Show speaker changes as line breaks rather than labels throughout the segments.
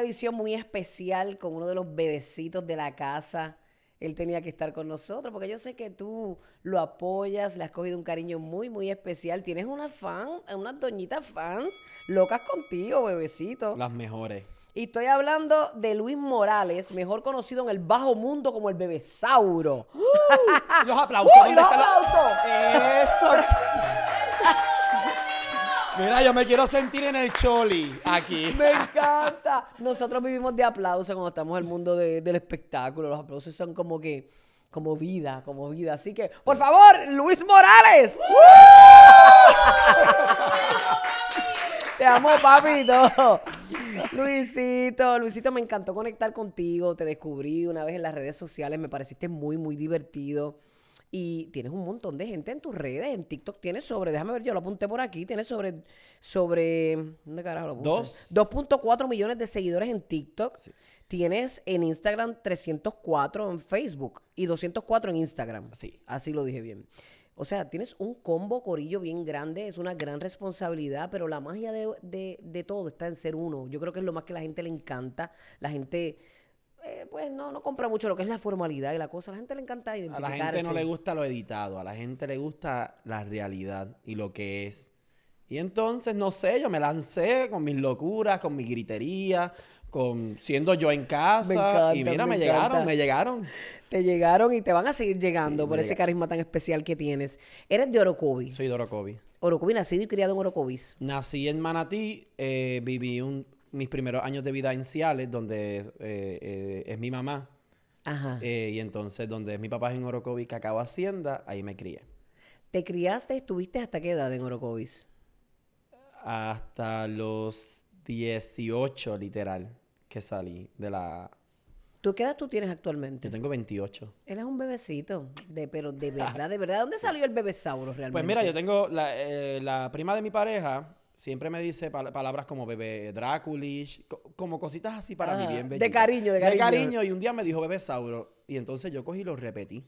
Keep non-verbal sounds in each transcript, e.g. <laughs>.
edición muy especial con uno de los bebecitos de la casa. Él tenía que estar con nosotros, porque yo sé que tú lo apoyas, le has cogido un cariño muy, muy especial. Tienes una fan, unas doñitas fans locas contigo, bebecito. Las mejores. Y estoy hablando de Luis Morales, mejor conocido en el bajo mundo como el
bebesauro. sauro
¡Uh! <laughs> los aplausos. ¡Uh, los aplausos.
Eso. Mira, yo me quiero sentir en el choli aquí. <laughs> Me
encanta. Nosotros vivimos de aplausos cuando estamos en el mundo del espectáculo. Los aplausos son como que, como vida, como vida. Así que, por favor, Luis Morales. ¡Uh! <laughs> Te amo, papito. Luisito, Luisito, me encantó conectar contigo. Te descubrí una vez en las redes sociales. Me pareciste muy, muy divertido y tienes un montón de gente en tus redes, en TikTok tienes sobre, déjame ver, yo lo apunté por aquí, tienes sobre, sobre, ¿dónde carajo lo puse? 2.4 millones de seguidores en TikTok. Tienes en Instagram 304 en Facebook y 204 en Instagram. Así lo dije bien. O sea, tienes un combo corillo bien grande, es una gran responsabilidad, pero la magia de, de todo está en ser uno. Yo creo que es lo más que a la gente le encanta. La gente eh, pues no, no compra mucho lo que es la formalidad y la cosa. A la gente le encanta identificarse. A la gente no le
gusta lo editado, a la gente le gusta la realidad y lo que es. Y entonces, no sé, yo me lancé con mis locuras, con mi gritería, con siendo yo en casa. y mira, me, llegaron, me llegaron.
Te llegaron y te van a seguir llegando por ese carisma tan especial que tienes. Eres de Orocovi.
Soy de Orocovi.
Orocovi, nacido y criado en Orocovis.
Nací en Manatí, eh, viví un, mis primeros años de vida en Ciales, donde eh, eh, es mi mamá. Ajá. Eh, y entonces, donde es mi papá es en Orocovis, que acabo Hacienda, ahí me crié. ¿Te criaste, estuviste hasta qué edad en Orocovis? Hasta los 18, literal, que salí de la... ¿Tú qué edad tú tienes actualmente? Yo tengo 28.
Él es un bebecito, pero de <laughs> verdad, de verdad. ¿Dónde salió el bebesauro pues realmente? Pues mira, yo
tengo la, la prima de mi pareja, Siempre me dice palabras como bebé Draculish, como cositas así para mi bien De cariño, de cariño. De cariño. Y un día me dijo bebé Sauro. Y entonces yo cogí lo repetí.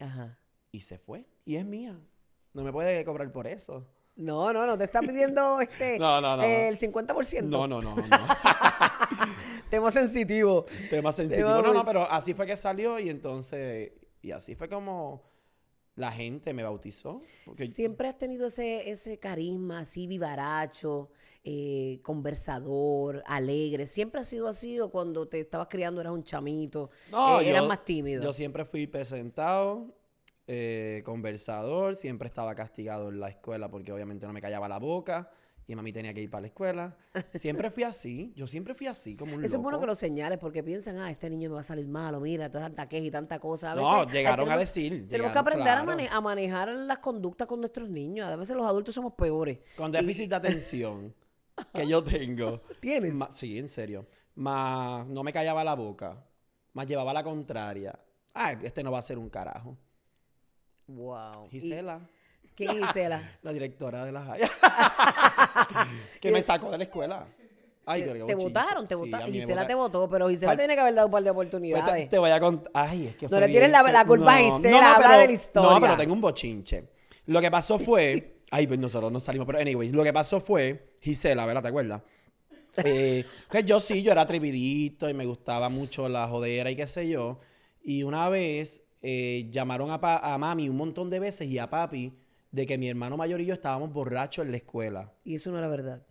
Ajá. Y se fue. Y es mía. No me puede cobrar por eso.
No, no, no. Te está pidiendo <laughs> este, el 50%. No, no, no. no.
<laughs> Tema sensitivo. Tema sensitivo. no, no, pero así fue que salió y entonces... Y así fue como la gente me bautizó. Siempre has tenido
ese, carisma así vivaracho, eh, conversador, alegre. ¿Siempre has sido así o cuando te estabas criando eras un chamito?
No, eh, eras yo, más tímido. Yo siempre fui presentado, eh, conversador, siempre estaba castigado en la escuela porque obviamente no me callaba la boca y mami tenía que ir para la escuela. <laughs> Siempre fui así, yo siempre fui así, como un Eso es bueno que lo
señales porque piensan, ah, este niño me va a salir malo, mira, todas tanta queja y tanta cosa. no, llegaron a decir. Tenemos que aprender a, manejar las conductas con nuestros niños. A
veces los adultos somos peores. Con déficit de atención que yo tengo. <laughs> ¿Tienes? sí, en serio. Más no me callaba la boca, más llevaba la contraria. Ah, este no va a ser un carajo.
Wow. Gisela. ¿Quién es Isela?
La directora de la... Jaya. <laughs> que me eh, sacó de la escuela. Ay, eh, te, te votaron, te votaron. Gisela te votó, pero Gisela tiene
que haber dado un par de oportunidades. Pues
te, voy a contar. Ay, es que. No le tienes la, culpa a Gisela, no, no, habla pero, de la historia. No, pero tengo un bochinche. Lo que pasó fue. <laughs> ay, pues nosotros no salimos, pero anyways, lo que pasó fue. Gisela, ¿verdad? ¿Te acuerdas? <laughs> Eh, que pues yo sí, yo era atrevidito y me gustaba mucho la jodera y qué sé yo. Y una vez eh, llamaron a mami un montón de veces y a papi de que mi hermano mayor y yo estábamos borrachos en la escuela.
Y eso no era verdad.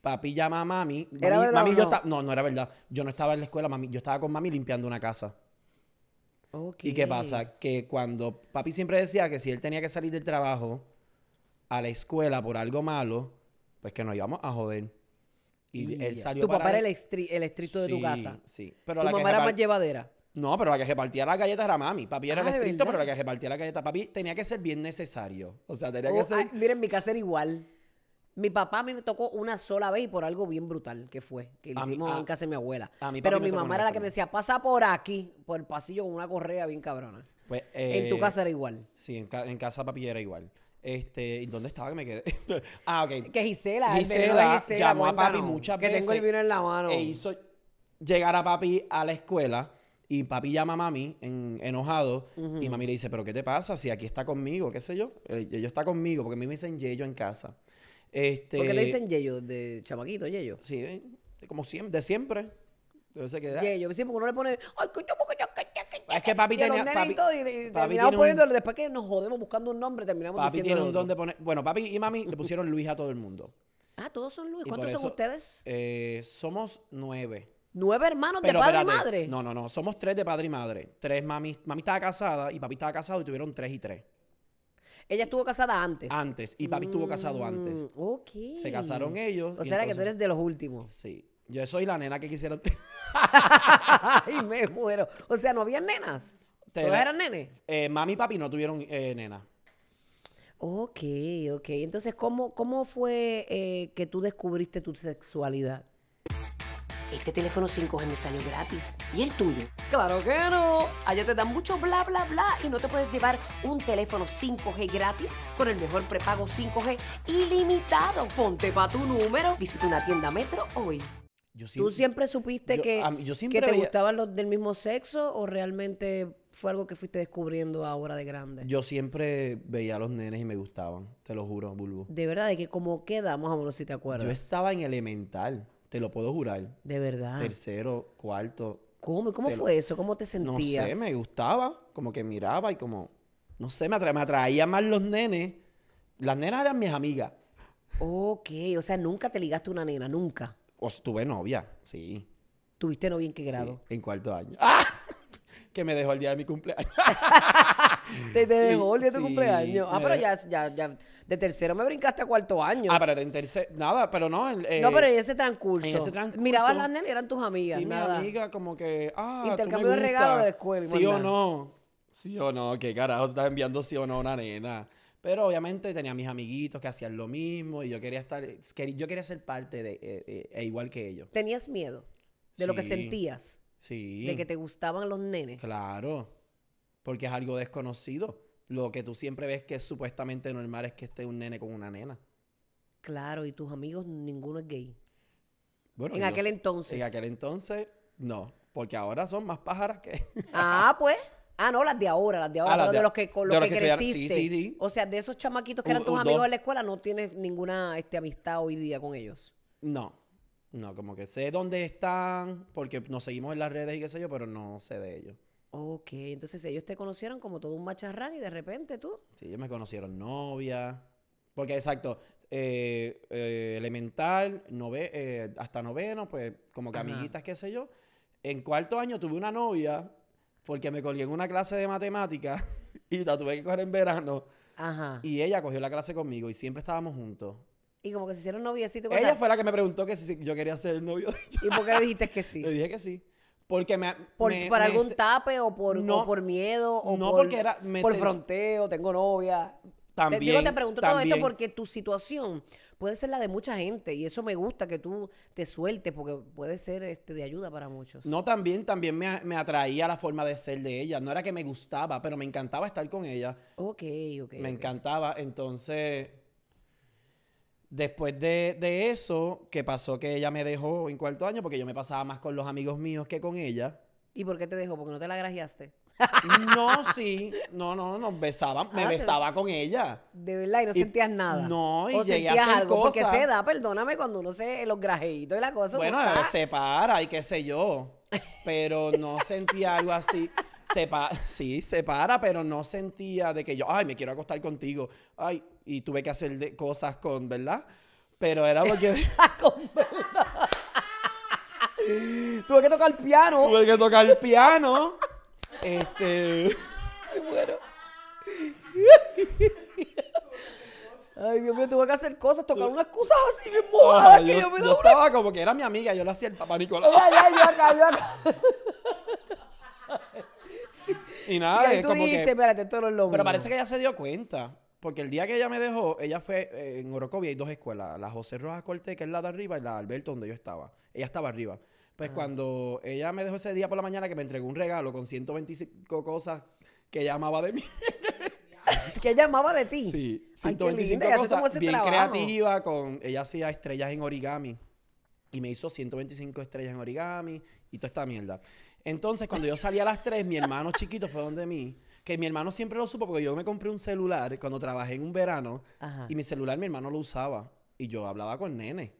Papi llama a mami. no? yo No, no era verdad. Yo no estaba en la escuela, mami. Yo estaba con mami limpiando una casa.
¿Y qué pasa?
Que cuando papi siempre decía que si él tenía que salir del trabajo a la escuela por algo malo, pues que nos íbamos a joder. Y, él salió tu papá era el, el estricto de tu casa. Sí, pero tu la mamá era más llevadera. No, pero la que repartía las galletas era mami. Papi era ah, el estricto, pero la que repartía la galleta, Papi tenía que ser bien necesario. O sea, tenía que oh, ser.
Ah, miren, mi casa era igual. Mi papá a mí me tocó una sola vez por algo bien brutal que fue,
que hicimos en casa de mi abuela. Pero mi mamá era la que
me decía, pasa por aquí, por el pasillo con una correa bien cabrona. Pues, en tu eh, casa era igual.
Sí, en, casa papi era igual. Este, ¿dónde estaba que me quedé? <laughs> ah, ok. Que Gisela, Gisela, llamó a papi muchas veces. Que tengo el vino en la mano. E hizo llegar a papi a la escuela y papi llama a mami en, enojado y mami le dice, pero ¿qué te pasa? Si aquí está conmigo, qué sé yo. Eh, Yeyo está conmigo porque a mí me dicen Yeyo en casa. Este, ¿Por qué le dicen Yeyo? ¿De chamaquito, Yeyo? Sí, como siempre, de siempre. Entonces, Yeyo, siempre uno le pone, ay, coño,
yo, es
que papi tenía. Papi, y, y terminamos poniéndole,
después que nos jodemos buscando un nombre, terminamos papi
poner. Bueno, papi y mami le pusieron Luis a todo el mundo.
Ah, todos son Luis. ¿Cuántos son ustedes?
Eh, somos nueve.
Nueve hermanos de padre y madre. No,
no, no. Somos tres de padre y madre. Tres mami. Mami estaba casada y papi estaba casado y tuvieron tres y tres. Ella estuvo casada antes. Antes. Y papi estuvo casado antes. Mm, ok. Se casaron ellos. O sea, que tú eres de los últimos. Sí. Yo soy la nena que quisieron. <laughs> <laughs> Ay, me muero. O sea, no había nenas. ¿Todas eran nenes? Eh, mami y papi no tuvieron nenas. Eh, nena. Ok,
ok. Entonces, ¿cómo, cómo fue eh, que tú descubriste tu sexualidad? Este teléfono 5G me salió gratis. ¿Y el tuyo? Claro que no. Allá te dan mucho bla, bla, bla y no te puedes llevar un teléfono 5G gratis con el mejor prepago 5G ilimitado. Ponte pa' tu número. Visita una tienda Metro hoy. ¿Tú siempre supiste que, que te gustaban los del mismo sexo o realmente fue algo que fuiste descubriendo ahora de grande?
Yo siempre veía a los nenes y me gustaban, te lo juro, Bulbo. De verdad, de que como quedamos, vámonos si te acuerdas. Yo estaba en elemental. Te lo puedo jurar. De verdad. Tercero, cuarto. ¿Cómo? ¿Cómo fue eso?
¿Cómo te sentías? No sé, me
gustaba. Como que miraba y como... No sé, me, atraía más los nenes. Las nenas eran mis amigas. Ok, o sea, nunca te ligaste a una nena, nunca. O tuve novia, sí. ¿Tuviste novia en qué grado? en cuarto año. ¡Ah! <laughs> que me dejó el día de mi cumpleaños.
<laughs> te, dejó el día de tu cumpleaños. Ah, pero ya,
ya, ya, de tercero me brincaste a cuarto año. Ah, pero en tercero, nada, pero no. Eh, no, pero en ese transcurso. miraba ese las nenas y eran tus amigas. Sí, mi amiga como que, ah, Intercambio de regalo de escuela. Sí o no. Sí o no, qué carajo estás enviando sí o no una nena. Pero obviamente tenía mis amiguitos que hacían lo mismo y yo quería estar, yo quería ser parte de, eh, eh, e igual que ellos.
¿Tenías miedo de lo que sentías?
De que te gustaban los nenes. Claro. Porque es algo desconocido. Lo que tú siempre ves que es supuestamente normal es que esté un nene con una nena.
Claro, y tus amigos, ninguno es gay. Bueno, en aquel entonces. En aquel
entonces, no. Porque ahora son más pájaras que.
<laughs> ah, pues. Ah, no, las de ahora, las de ahora, ah, de, los que, con los, creciste. O sea, de esos chamaquitos que eran tus amigos de la escuela, no tienes ninguna este, amistad hoy día con ellos.
No. No, como que sé dónde están, porque nos seguimos en las redes y qué sé yo, pero no sé de ellos. Ok, entonces ellos te conocieron como todo un macharrán y de repente tú. Sí, ellos me conocieron novia. Porque exacto, eh, eh, elemental, eh, hasta noveno, pues como que qué sé yo. En cuarto año tuve una novia porque me colgué en una clase de matemática <laughs> y la tuve que coger en verano. Ajá. Y ella cogió la clase conmigo y siempre estábamos juntos.
Y como que se hicieron noviecitos. Ella fue
la que me preguntó que si yo quería ser el novio de ella. ¿Y por qué le dijiste que sí? <laughs> Le dije que sí. Porque me. ¿Por, algún
tape o por, por miedo? O no, por, porque era. por fronteo, tengo novia.
También. Te, digo, te pregunto todo esto porque
tu situación puede ser la de mucha gente y eso me gusta que tú te sueltes porque puede ser este, de ayuda para muchos.
No, también, también me, me atraía la forma de ser de ella. No era que me gustaba, pero me encantaba estar con ella. Ok, ok. Me encantaba. Entonces, Después de, eso, que pasó que ella me dejó en cuarto año porque yo me pasaba más con los amigos míos que con ella.
¿Y por qué te dejó? ¿Porque no te la grajeaste?
No, sí. No, no, no. Besaba, me ah, besaba con ella. De verdad, y no sentías nada. No, y llegué a hacer algo. Cosas. Porque se
da, perdóname, cuando uno se. los grajeitos y la cosa. Bueno,
se para y qué sé yo. Pero no sentía algo así se <laughs> sí, se para, pero no sentía de que yo, ay, me quiero acostar contigo. Ay, y tuve que hacer de cosas con, ¿verdad? Pero era porque... <laughs> <laughs> con verdad. tuve
que tocar el piano.
Tuve que tocar el piano. este... Ay, bueno. Ay, Dios mío, tuve
que hacer cosas, tocar unas cosas así de ah, mojadas que yo, me Yo
estaba como que era mi amiga, yo le hacía el papá Nicolás. Ay, ay, yo
acá, yo acá.
<laughs> y nada, Pero parece que ella se dio cuenta. Porque el día que ella me dejó, ella fue eh, en Orocovia, hay dos escuelas, la José Rojas Corte, que es la de arriba, y la Alberto, donde yo estaba. Ella estaba arriba. Pues ah. cuando ella me dejó ese día por la mañana que me entregó un regalo con 125 cosas que llamaba de mí. <laughs> que llamaba de ti. Sí, 125 cosas bien creativa, con ella hacía estrellas en origami y me hizo 125 estrellas en origami y toda esta mierda. Entonces, cuando yo salí a las tres, mi hermano chiquito fue donde mí. Que mi hermano siempre lo supo porque yo me compré un celular cuando trabajé en un verano. Y mi celular mi hermano lo usaba. Y yo hablaba con nene.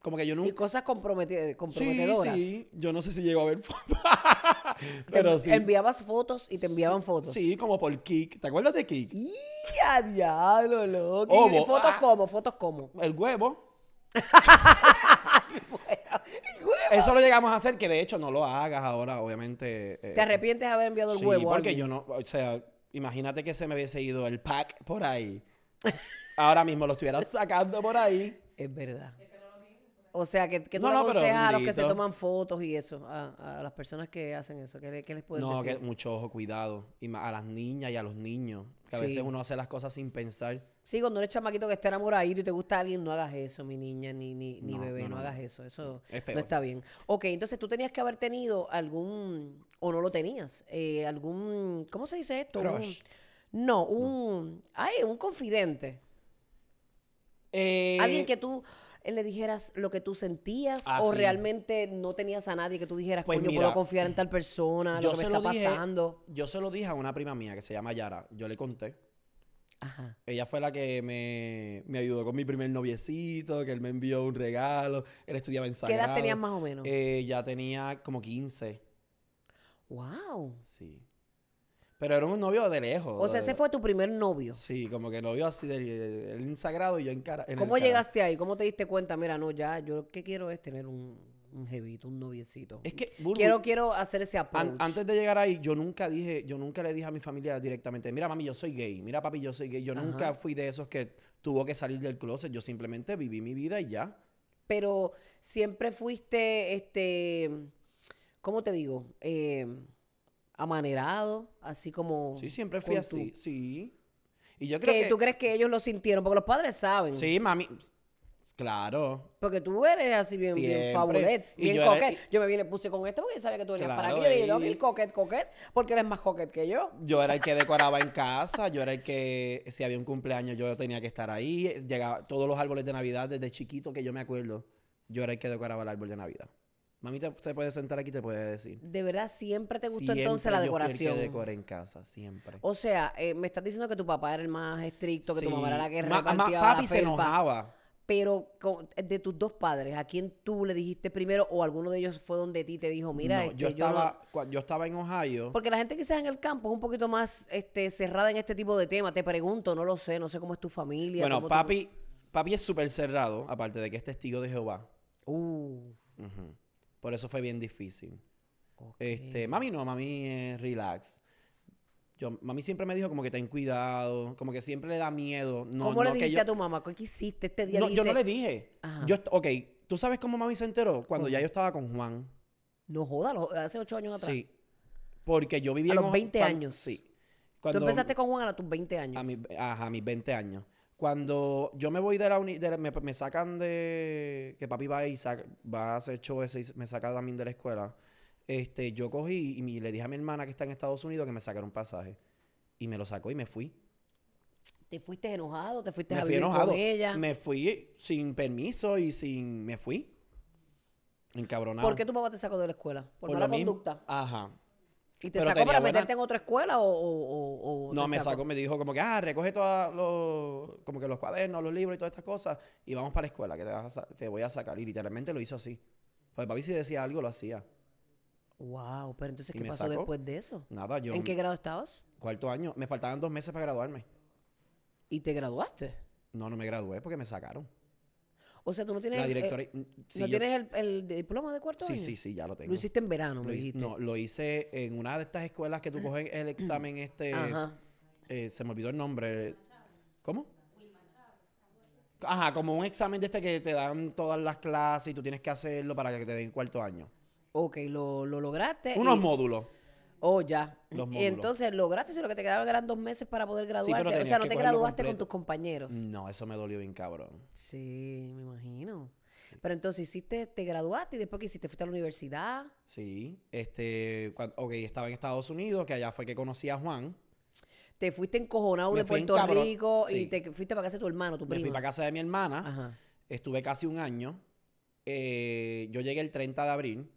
Como que yo nunca... Y cosas comprometidas, eh, comprometedoras. Sí, sí. Yo no sé si llego a ver fotos.
<laughs> Pero sí.
Enviabas fotos y te enviaban fotos. Sí, como por Kick. ¿Te acuerdas de Kick? ¡Y
a diablo, loco! ¿Fotos ah.
como? ¿Fotos como? El huevo. Eso lo llegamos a hacer, que de hecho no lo hagas ahora, obviamente. Eh, ¿Te arrepientes
de haber enviado el sí, huevo? porque yo no,
o sea, imagínate que se me hubiese ido el pack por ahí. ahora mismo lo estuvieran sacando por ahí. Es verdad.
O sea, que, que no, lo aconsejas a los que se toman fotos y eso, a, las personas que hacen eso, ¿qué, les puedes decir? No, que mucho
ojo, cuidado. Y más a las niñas y a los niños, que a veces uno hace las cosas sin pensar.
Sí, cuando eres chamaquito que esté enamoradito y te gusta alguien, no hagas eso, mi niña, ni, ni, ni bebé, no, hagas eso. Eso no está bien. Ok, entonces tú tenías que haber tenido algún, o no lo tenías, eh, algún, ¿cómo se dice esto? no, un, ay, un confidente. Eh, alguien que tú le dijeras lo que tú sentías ah, o realmente no tenías a nadie que tú dijeras, pues coño, puedo confiar en tal persona, yo lo que se me está lo dije,
pasando? Yo se lo dije a una prima mía que se llama Yara. Yo le conté. Ajá. Ella fue la que me, ayudó con mi primer noviecito, que él me envió un regalo. Él estudiaba en ¿Qué edad tenías más o menos? Ella eh, ya tenía como 15. ¡Wow! Sí. Pero era un novio de lejos. O sea, ese fue tu primer novio. Sí, como que novio así del, insagrado y yo en cara. ¿Cómo llegaste
ahí? ¿Cómo te diste cuenta? Mira, no, ya, yo lo que quiero es tener un,
un jevito, un noviecito. Es que quiero, quiero hacer ese antes de llegar ahí, yo nunca dije, yo nunca le dije a mi familia directamente, mira mami, yo soy gay, mira papi, yo soy gay. Yo nunca fui de esos que tuvo que salir del closet. Yo simplemente viví mi vida y ya. Pero siempre fuiste, este, ¿cómo te digo? Eh amanerado,
así como... Sí, siempre fui así, sí. Y yo creo que, ¿Tú crees que ellos lo sintieron? Porque los padres saben. Sí, mami.
Claro.
Porque tú eres así bien, bien fabulet, bien yo coquet. Yo me vine, puse con esto porque sabía que tú venías para aquí. Yo dije, no, el coquet, coquet, porque eres más coquet que yo.
Yo era el que decoraba en <laughs> casa, yo era el que, si había un cumpleaños, yo tenía que estar ahí. Llegaba todos los árboles de Navidad desde chiquito que yo me acuerdo. Yo era el que decoraba el árbol de Navidad. Mamita se puede sentar aquí y te puede decir. De
verdad, siempre te gustó entonces la decoración. Yo decoré
en casa, siempre. O
sea, eh, me estás diciendo que tu papá era el más estricto, que tu mamá era la que papi se enojaba. Pero de tus dos padres, ¿a quién tú le dijiste primero o alguno de ellos fue donde ti te dijo, mira, este, yo,
estaba, en Ohio. Porque
la gente que quizás en el campo es un poquito más este, cerrada en este tipo de temas. Te pregunto, no lo sé, no sé cómo es tu familia. Bueno, papi,
papi es súper cerrado, aparte de que es testigo de Jehová. Uh. Por eso fue bien difícil. Este, mami no, mami relax. Yo, mami siempre me dijo como que ten cuidado, como que siempre le da miedo. No, ¿Cómo le dijiste a tu
mamá? ¿Qué hiciste este día? No, yo no le dije.
Yo, ok, ¿tú sabes cómo mami se enteró? Cuando ya yo estaba con Juan.
No jodas, hace ocho años atrás. Sí,
porque yo vivía... A los 20 años. Sí. Cuando, Tú empezaste con Juan a tus 20 años. a mis 20 años. Cuando yo me voy de la universidad, me, sacan de. que papi va y va a hacer show ese y me saca también de la escuela. Este, yo cogí y le dije a mi hermana que está en Estados Unidos que me sacara un pasaje. Y me lo sacó y me fui.
¿Te fuiste enojado? ¿Te fuiste a vivir con ella?
Me fui sin permiso y sin... Me fui. Encabronado. ¿Por qué tu
papá te sacó de la escuela? Por, la conducta.
Ajá. ¿Y te sacó para meterte
en otra escuela o.? no, me sacó?
me dijo como que, ah, recoge todos los. como que los cuadernos, los libros y todas estas cosas y vamos para la escuela que te, voy a sacar. Y literalmente lo hizo así. Pues papi, si decía algo, lo hacía.
Wow, pero entonces, ¿qué pasó después de eso?
Nada, yo. ¿En qué
grado estabas?
Cuarto año. Me faltaban dos meses para graduarme. ¿Y te graduaste? No, no me gradué porque me sacaron.
O sea, tú no tienes. Eh, mm, tienes el, diploma de cuarto año? Sí, sí, sí,
ya lo tengo. Lo hiciste en verano, lo me No, lo hice en una de estas escuelas que tú ah. coges el examen <clears throat> este. Ajá. Eh, se me olvidó el nombre. ¿Cómo? Ajá, como un examen de este que te dan todas las clases y tú tienes que hacerlo para que te den cuarto año. Ok, lo, lo lograste. Unos módulos. Oh, ya. y entonces
lograste, si lo que te quedaban eran dos meses para poder graduarte. o sea, no te graduaste con tus compañeros. No,
eso me dolió bien cabrón.
Sí, me imagino. Pero entonces hiciste, te graduaste y después que hiciste, fuiste a la universidad.
Sí, este, ok, estaba en Estados Unidos, que allá fue que conocí a Juan. Te fuiste encojonado de Puerto Rico y
te fuiste para casa de tu
hermano, tu primo. Me fui para casa de mi hermana. Estuve casi un año. Eh, yo llegué el 30 de abril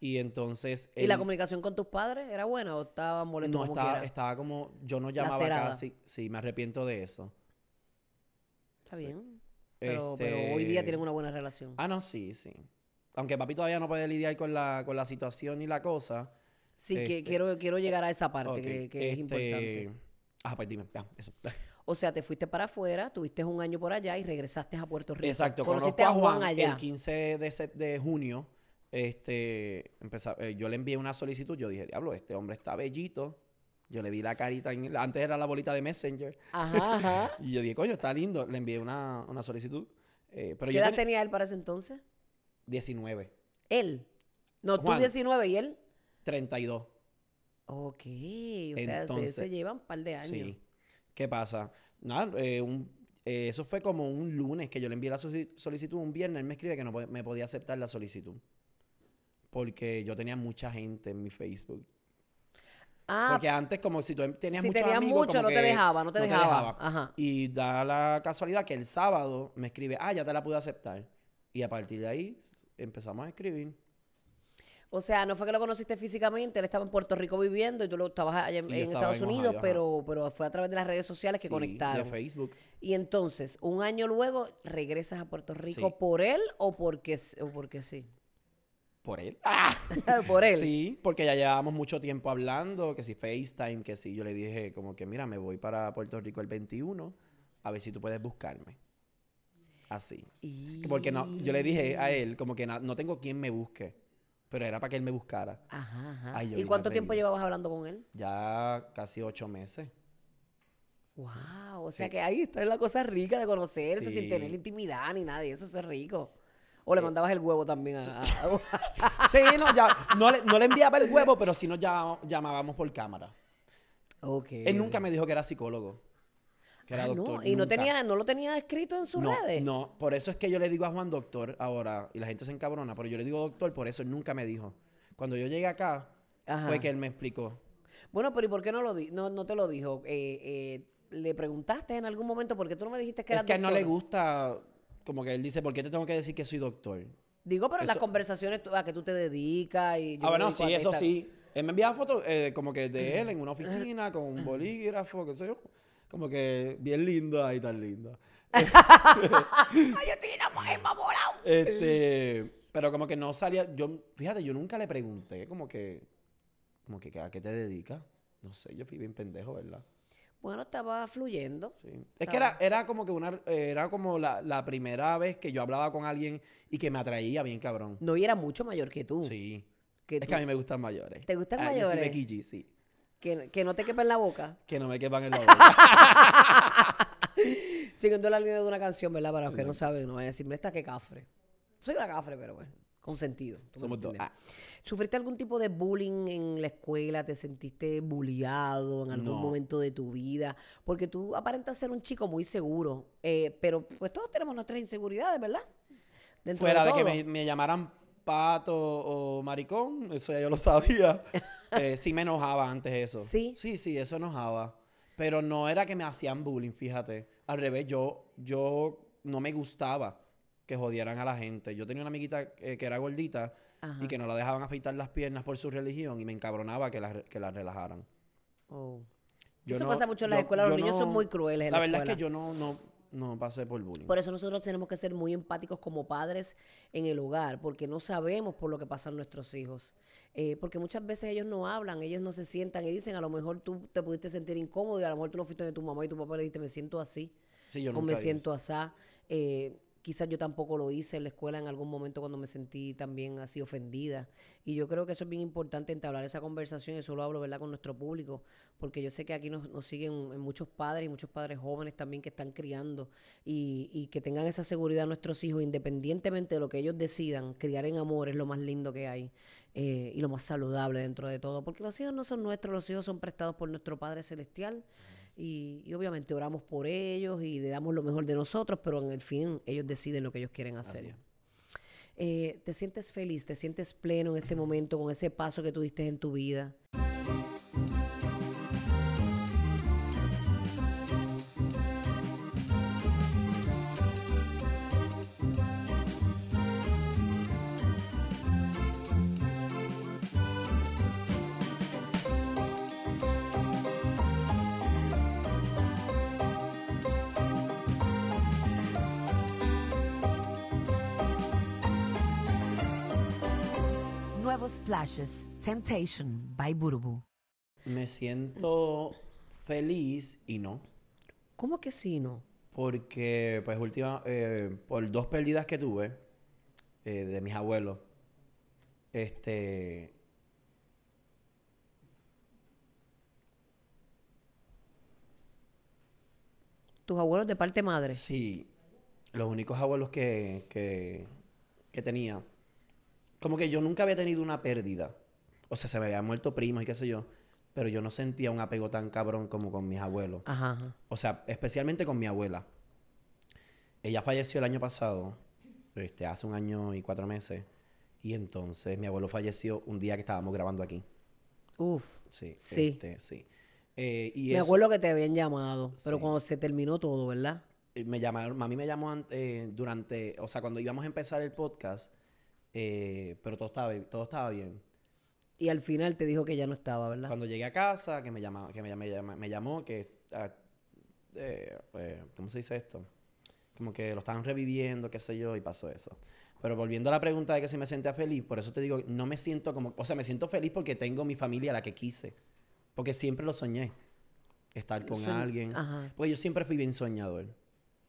y entonces. ¿Y la
comunicación con tus padres era buena o estaba molesto? No, como estaba,
estaba como. Yo no llamaba casi. Sí, me arrepiento de eso.
Está bien. Pero, este hoy día tienen una buena relación. Ah,
no, sí, sí. Aunque papi todavía no puede lidiar con la, con la situación y la cosa. Sí, que este,
quiero, quiero llegar a esa parte que, es este, importante. Ah, pues dime, O sea, te fuiste para afuera, tuviste un año por allá y regresaste a Puerto Rico. Exacto, conociste a Juan, allá. el
15 de junio este, empezaba, eh, yo le envié una solicitud, yo dije, diablo, este hombre está bellito. Yo le vi la carita, antes era la bolita de Messenger. Ajá, <laughs> y yo dije, coño, está lindo. Le envié una, solicitud. Eh, pero ¿Qué edad
tenía él para ese entonces?
19. ¿Él?
No, tú 19 y él.
32. Ok, entonces, se
llevan un par de años. Sí.
¿Qué pasa? Nada, eh, eso fue como un lunes que yo le envié la solicitud. Un viernes me escribe que no me podía aceptar la solicitud porque yo tenía mucha gente en mi Facebook. Ah, porque antes como si tú em, tenías si tenías mucho, no te dejaba, no te dejaba. Y da la casualidad que el sábado me escribe, ah, ya te la pude aceptar. Y a partir de ahí empezamos a escribir.
O sea, no fue que lo conociste físicamente, él estaba en Puerto Rico viviendo y tú lo estabas allá en, Estados Unidos, pero, pero fue a través de las redes sociales que sí, conectaron. De Facebook. Y entonces, un año luego, regresas a Puerto Rico por él o porque, o porque sí.
Por él. <laughs> por él. Sí, porque ya llevábamos mucho tiempo hablando, que si FaceTime, que si yo le dije como que mira, me voy para Puerto Rico el 21, a ver si tú puedes buscarme. Así. Porque no, yo le dije a él como que no, tengo quien me busque, pero era para que él me buscara. Ajá, ¿Y cuánto tiempo
llevabas hablando con él?
Ya casi ocho meses.
Wow, o sea que ahí está la cosa rica de conocerse sin tener intimidad ni nada eso es rico. O le eh, mandabas el huevo también
a. sí, <laughs> no, ya, no, le, enviaba el huevo, pero sí nos llamábamos por cámara. Ok. Él nunca me dijo que era psicólogo. Que era ah, doctor. No, y no,
no lo tenía escrito en sus redes.
No, por eso es que yo le digo a Juan doctor ahora, y la gente se encabrona, pero yo le digo doctor, por eso él nunca me dijo. Cuando yo llegué acá, fue que él me explicó.
Bueno, pero ¿y por qué no, lo no, te lo dijo? Eh, eh, ¿Le preguntaste en algún momento por qué tú no me dijiste que era doctor? Es que no le
gusta como que él dice, ¿por qué te tengo que decir que soy doctor?
Digo, pero las conversaciones a que tú te dedicas y... ah, bueno, sí, ah, eso sí.
Él me enviaba fotos eh, como que de él en una <clears throat> oficina con un bolígrafo, qué sé yo. Como que bien linda ahí tan linda. <laughs> Ay,
yo estoy enamorado. Este,
pero como que no salía, yo, fíjate, yo nunca le pregunté como que, como que, ¿a qué te dedicas? No sé, yo fui bien pendejo, ¿verdad?
bueno, estaba fluyendo.
Sí. Es que era, era como que una, era como la, primera vez que yo hablaba con alguien y que me atraía bien cabrón. No, y era mucho mayor que tú. Sí. es que a mí me gustan mayores. ¿Te gustan ah, mayores?
Que, no te quepa en la boca.
Que no me quepan en la <laughs> boca.
Siguiendo la línea de una canción, ¿verdad? Para los que no, saben, no vayan a decir, esta que cafre. Soy una cafre, pero bueno sentido. Somos dos. ¿Sufriste algún tipo de bullying en la escuela? ¿Te sentiste bulliado en algún momento de tu vida? Porque tú aparentas ser un chico muy seguro, eh, pero pues todos tenemos nuestras inseguridades, ¿verdad? Dentro Fuera de, que
me, llamaran pato o maricón, eso ya yo lo sabía. <laughs> eh, sí me enojaba antes eso. Sí. Sí, sí, eso enojaba. Pero no era que me hacían bullying, fíjate. Al revés, yo, yo no me gustaba que jodieran a la gente. Yo tenía una amiguita eh, que era gordita y que no la dejaban afeitar las piernas por su religión y me encabronaba que la, que la relajaran.
Oh. eso pasa mucho en la escuela. Los niños son muy crueles. la, verdad es que yo
no, pasé por bullying. Por
eso nosotros tenemos que ser muy empáticos como padres en el hogar, porque no sabemos por lo que pasan nuestros hijos. Eh, porque muchas veces ellos no hablan, ellos no se sientan y dicen, a lo mejor tú te pudiste sentir incómodo y a lo mejor tú no fuiste de tu mamá y tu papá le dijiste, me siento así. Sí, yo o me siento así. Eh, quizás yo tampoco lo hice en la escuela en algún momento cuando me sentí también así ofendida. Y yo creo que eso es bien importante entablar esa conversación, eso lo hablo, ¿verdad?, con nuestro público, porque yo sé que aquí nos, siguen muchos padres y muchos padres jóvenes también que están criando y, que tengan esa seguridad nuestros hijos, independientemente de lo que ellos decidan, criar en amor es lo más lindo que hay eh, y lo más saludable dentro de todo, porque los hijos no son nuestros, los hijos son prestados por nuestro Padre Celestial. Y, obviamente oramos por ellos y le damos lo mejor de nosotros, pero en el fin ellos deciden lo que ellos quieren hacer. Eh, ¿Te sientes feliz? ¿Te sientes pleno en este momento con ese paso que tuviste en tu vida? flashes, Temptation by Burbu.
Me siento feliz y no.
¿Cómo que sí no?
Porque, pues, última, eh, por dos pérdidas que tuve eh, de mis abuelos, este. ¿Tus abuelos de parte madre? Sí, los únicos abuelos que, que tenía como que yo nunca había tenido una pérdida. O sea, se me habían muerto primos y qué sé yo, pero yo no sentía un apego tan cabrón como con mis abuelos. Ajá, O sea, especialmente con mi abuela. Ella falleció el año pasado, este, hace un año y cuatro meses. Y entonces mi abuelo falleció un día que estábamos grabando aquí. Uf. Sí. Sí. Este, eh, y me acuerdo
que te habían llamado, pero cuando
se terminó todo, ¿verdad? Eh, me llamaron, mí me llamó durante, o sea, cuando íbamos a empezar el podcast, eh, pero todo estaba, todo estaba bien. Y al final te dijo que ya no estaba, ¿verdad? Cuando llegué a casa, que me, llamaba, que me, llamó, que... Ah, eh, pues, ¿Cómo se dice esto? Como que lo estaban reviviendo, qué sé yo, y pasó eso. Pero volviendo a la pregunta de que si me sentía feliz, por eso te digo, no me siento como... O sea, me siento feliz porque tengo mi familia, la que quise. Porque siempre lo soñé. Estar con alguien. Porque yo siempre fui bien soñador.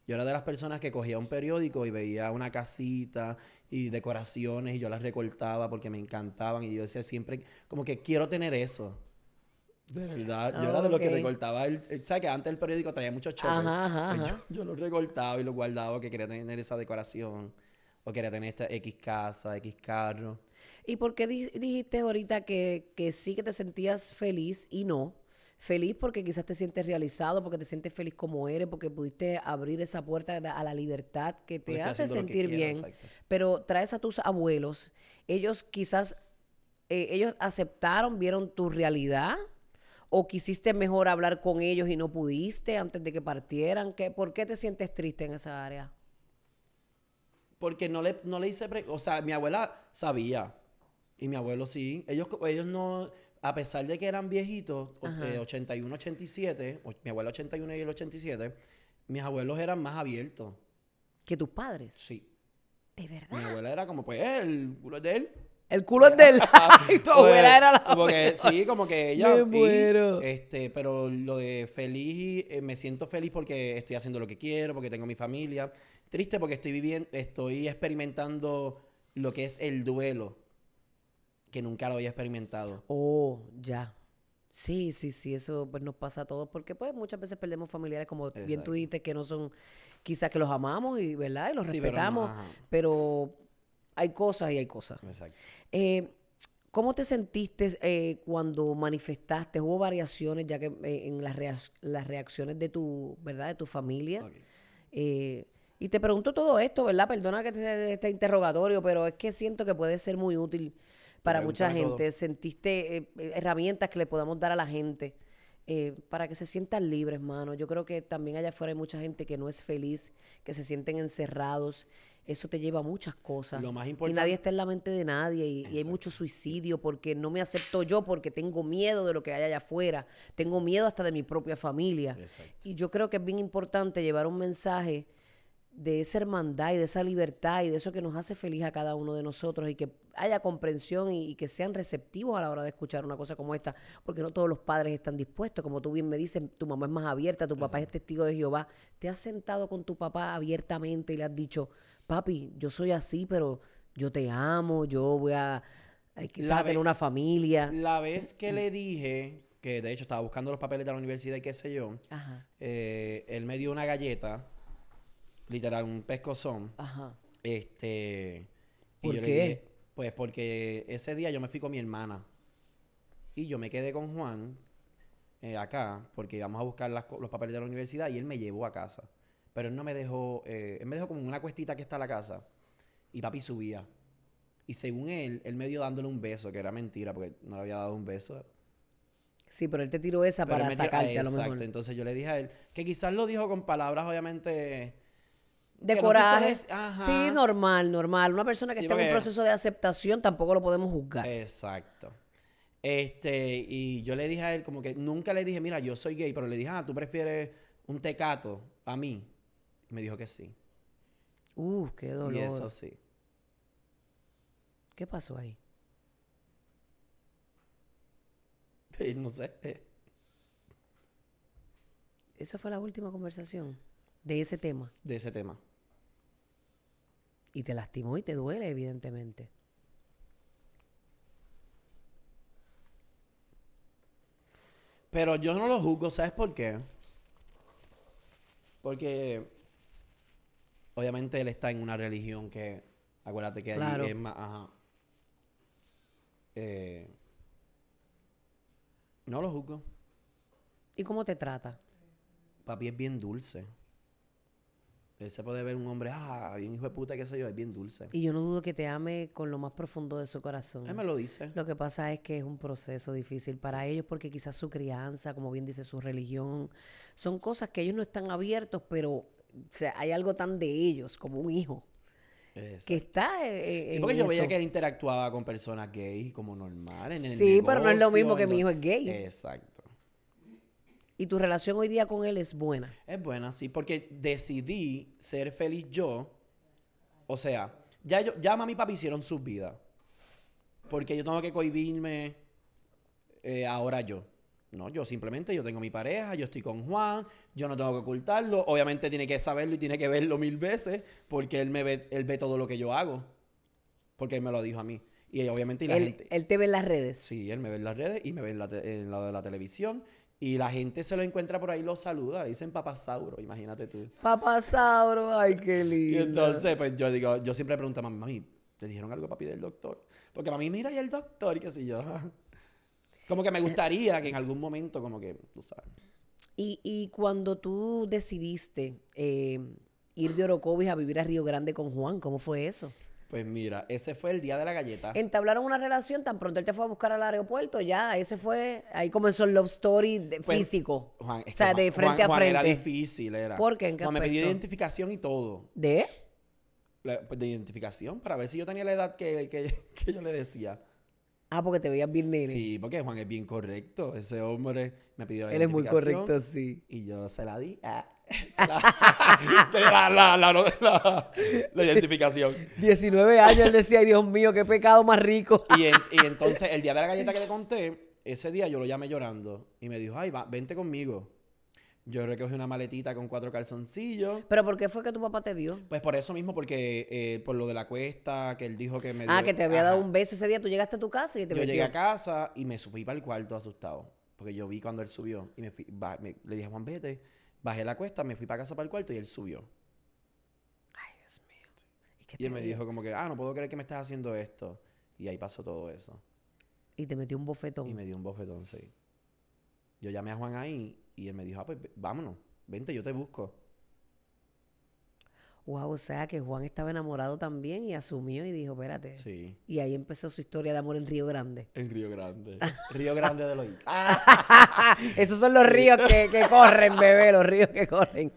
Yo era de las personas que cogía un periódico y veía una casita y decoraciones y yo las recortaba porque me encantaban y yo decía siempre como que quiero tener eso. De verdad, yo era de lo los que recortaba el, ¿sabes que antes el periódico traía muchos chavos? Pues yo, lo los recortaba y los guardaba que quería tener esa decoración o quería tener esta X casa, X carro.
¿Y por qué dijiste ahorita que, que sí que te sentías feliz y no? feliz porque quizás te sientes realizado, porque te sientes feliz como eres, porque pudiste abrir esa puerta a la libertad que te hace sentir bien. Pero traes a tus abuelos, ellos quizás, eh, ellos aceptaron, vieron tu realidad. ¿O quisiste mejor hablar con ellos y no pudiste antes de que partieran? ¿Por qué te sientes triste en esa área?
Porque no le, no le hice... Pre o sea, mi abuela sabía. Y mi abuelo sí. Ellos, ellos no a pesar de que eran viejitos, 81, 87, eh, mi abuelo 81 y el 87, mis abuelos eran más abiertos. ¿Que tus padres? Sí. ¿De verdad? Mi abuela era como, pues, el culo es de él. El culo es de él. <laughs> Ah, <laughs> tu abuela pues, era la como Sí, como que ella. este, pero lo de feliz, eh, me siento feliz porque estoy haciendo lo que quiero, porque tengo mi familia. Triste porque estoy viviendo, estoy experimentando lo que es el duelo que nunca lo había experimentado.
Oh, ya. Sí, sí, sí, eso pues nos pasa a todos porque pues muchas veces perdemos familiares como bien tú dijiste que no son quizás que los amamos y verdad y los respetamos, pero, hay cosas y hay cosas. Exacto. Eh, ¿Cómo te sentiste eh, cuando manifestaste? ¿Hubo variaciones ya que eh, en las, reacciones de tu, ¿verdad? De tu familia. y te pregunto todo esto, ¿verdad? Perdona que te este interrogatorio, pero es que siento que puede ser muy útil para mucha gente. ¿Sentiste eh, eh, herramientas que le podamos dar a la gente eh, para que se sientan libres, mano? Yo creo que también allá afuera hay mucha gente que no es feliz, que se sienten encerrados. Eso te lleva a muchas cosas. Y nadie está en la mente de nadie. Y, hay mucho suicidio porque no me acepto yo, porque tengo miedo de lo que hay allá afuera. Tengo miedo hasta de mi propia familia. Y yo creo que es bien importante llevar un mensaje de esa hermandad y de esa libertad y de eso que nos hace feliz a cada uno de nosotros y que haya comprensión y, que sean receptivos a la hora de escuchar una cosa como esta, porque no todos los padres están dispuestos, como tú bien me dices, tu mamá es más abierta, tu papá es testigo de Jehová, te has sentado con tu papá abiertamente y le has dicho, papi, yo soy así, pero yo te amo, yo voy a, tener una familia.
La vez que le mm. dije, que de hecho estaba buscando los papeles de la universidad y qué sé yo, eh, él me dio una galleta literal, un pescozón. Ajá. Este. ¿Por qué? pues porque ese día yo me fui con mi hermana. Y yo me quedé con Juan eh, acá porque íbamos a buscar los papeles de la universidad y él me llevó a casa. Pero él no me dejó, eh, él me dejó como una cuestita que está la casa y papi subía. Y según él, él me dio dándole un beso, que era mentira porque no le había dado un beso. Sí, pero él
te tiró esa para sacarte a lo mejor. Exacto,
entonces yo le dije a él, que quizás lo dijo con palabras obviamente de coraje. sí,
normal, normal. Una persona que está en un proceso de aceptación
tampoco lo podemos juzgar. Exacto. Este, y yo le dije a él, como que nunca le dije, mira, yo soy gay, pero le dije, ah, ¿tú prefieres un tecato a mí? me dijo que sí.
Uh, qué dolor. Y eso sí. ¿Qué pasó ahí?
<laughs> No sé.
¿Esa fue la última conversación? De ese tema. De ese tema. Y te lastimó y te duele, evidentemente.
Pero yo no lo juzgo, ¿sabes por qué? Porque obviamente él está en una religión que, acuérdate que allí es más, ajá. Eh, no lo juzgo.
¿Y cómo te trata?
Papi es bien dulce. Él se puede ver un hombre, ah, bien hijo de puta, qué sé yo, es bien dulce. Y
yo no dudo que te ame con lo más profundo de su corazón. Él me lo dice. Lo que pasa es que es un proceso difícil para ellos porque quizás su crianza, como bien dice su religión, son cosas que ellos no están abiertos, pero hay algo tan de ellos, como un hijo. que está eh, eh, sí, porque yo veía que él
interactuaba con personas gays como normal en el sí pero no es lo mismo que mi hijo es gay exacto
y tu relación hoy día con él es buena.
Es buena, sí, porque decidí ser feliz yo. O sea, ya, yo, ya mami y papi hicieron su vida. Porque yo tengo que cohibirme eh, ahora yo. No, yo simplemente, yo tengo mi pareja, yo estoy con Juan, yo no tengo que ocultarlo. Obviamente tiene que saberlo y tiene que verlo mil veces porque él, me ve, él ve todo lo que yo hago. Porque él me lo dijo a mí. Y obviamente la él, gente... Él te ve en las redes. Sí, él me ve en las redes y me ve en la, la televisión y la gente se lo encuentra por ahí, lo saluda, le dicen papasauro, imagínate tú.
Papasauro,
ay, qué lindo. <laughs> Y entonces, pues yo digo, yo siempre pregunto a mami, mami, ¿le dijeron algo papi del doctor? Porque mí mira, y el doctor, y qué sé yo. <laughs> Como que me gustaría que en algún momento, como que, tú sabes. Y, cuando
tú decidiste eh, ir de Orocovis a vivir a Río Grande con Juan, ¿cómo fue eso?
Pues mira, ese fue el día de la galleta.
Entablaron una relación, tan pronto él te fue a buscar al aeropuerto, ya, ese fue, ahí comenzó el love story pues, físico. o sea, de frente a frente. era difícil, era. ¿Por ¿En me pidió
identificación y todo. ¿De? Pues, de identificación, para ver si yo tenía la edad que, que, <laughs> que yo le decía. Ah, porque te veías bien nene. Sí, porque Juan es bien correcto. Ese hombre me pidió la Él es muy correcto, sí. Y yo se la di. Ah. <laughs> La, identificación.
19 años, él decía, ay Dios mío, qué pecado más rico.
y, entonces, el día de la galleta que le conté, ese día yo lo llamé llorando. Y me dijo, ay, va, vente conmigo. Yo recogí una maletita con cuatro calzoncillos. ¿Pero por qué fue que tu papá te dio? Pues por eso mismo, porque eh, por lo de la cuesta, que él dijo que me ah, dio... Ah, que te había dado
un beso ese día. Tú llegaste a tu casa y te Yo llegué a
casa y me subí para el cuarto asustado. Porque yo vi cuando él subió. Y me, le dije, Juan, vete. Bajé la cuesta, me fui para casa para el cuarto y él subió. Ay, Dios mío. Y, y él me dijo como que, ah, no puedo creer que me estás haciendo esto. Y ahí pasó todo eso. Y te metió un bofetón. Y me dio un bofetón, sí. Yo llamé a Juan ahí y él me dijo, ah, pues vámonos, vente, yo te busco.
Wow, o sea que Juan estaba enamorado también y asumió y dijo, espérate. Sí. Y ahí empezó su historia de amor en Río Grande.
En Río Grande. <laughs> Río Grande de los <laughs>
Esos son los ríos que, corren, bebé, los ríos que corren.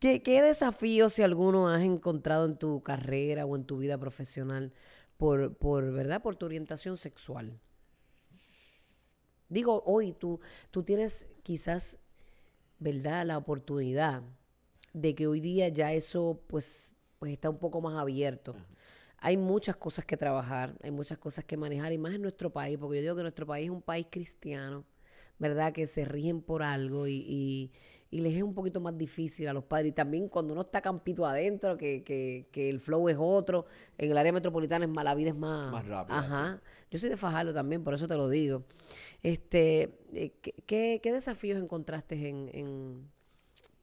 ¿Qué, ¿Qué desafíos, si alguno, has encontrado en tu carrera o en tu vida profesional por, por ¿verdad? Por tu orientación sexual. Digo, hoy tú, tú tienes quizás, ¿verdad?, la oportunidad de que hoy día ya eso, pues, pues está un poco más abierto. Hay muchas cosas que trabajar, hay muchas cosas que manejar, y más en nuestro país, porque yo digo que nuestro país es un país cristiano, ¿verdad?, que se ríen por algo y y les es un poquito más difícil a los padres. Y también cuando uno está campito adentro, que, el flow es otro, en el área metropolitana es más, la vida es más... Más rápida. Ajá. Yo soy de Fajardo también, por eso te lo digo. Este, eh, ¿qué, desafíos encontraste en, en,